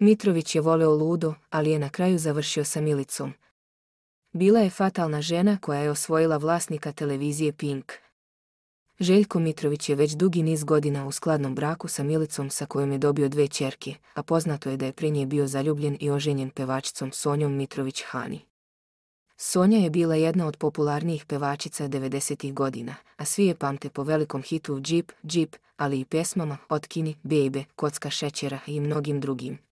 Mitrović je voleo ludo, ali je na kraju završio sa Milicom. Bila je fatalna žena koja je osvojila vlasnika televizije Pink. Željko Mitrović je već dugi niz godina u skladnom braku sa Milicom sa kojom je dobio dve čerke, a poznato je da je prije nje bio zaljubljen i oženjen pevačicom Sonjom Mitrović Hani. Sonja je bila jedna od popularnijih pevačica 90-ih godina, a svi je pamte po velikom hitu Jeep, Jeep, ali i pesmama Otkini, Bejbe, Kocka šećera i mnogim drugim.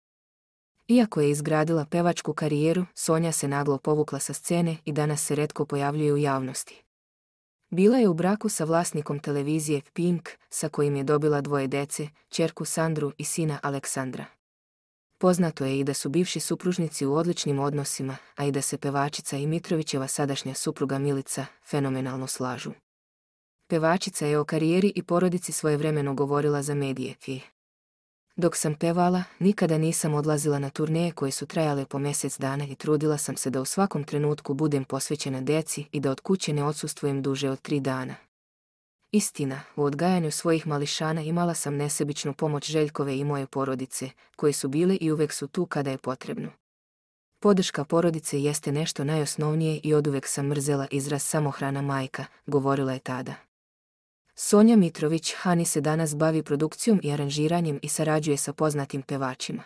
Iako je izgradila pevačku karijeru, Sonja se naglo povukla sa scene i danas se redko pojavljuje u javnosti. Bila je u braku sa vlasnikom televizije Pink, sa kojim je dobila dvoje dece, čerku Sandru i sina Aleksandra. Poznato je i da su bivši supružnici u odličnim odnosima, a i da se pevačica i Mitrovićeva sadašnja supruga Milica fenomenalno slažu. Pevačica je o karijeri i porodici svojevremeno govorila za medije dok sam pevala, nikada nisam odlazila na turneje koje su trajale po mjesec dana i trudila sam se da u svakom trenutku budem posvećena deci i da od kuće ne odsustvujem duže od tri dana. Istina, u odgajanju svojih mališana imala sam nesebičnu pomoć Željkove i moje porodice, koje su bile i uvek su tu kada je potrebno. Podrška porodice jeste nešto najosnovnije i oduvek sam mrzela izraz samohrana majka, govorila je tada. Sonja Mitrović Hani se danas bavi produkcijom i aranžiranjem i sarađuje sa poznatim pevačima.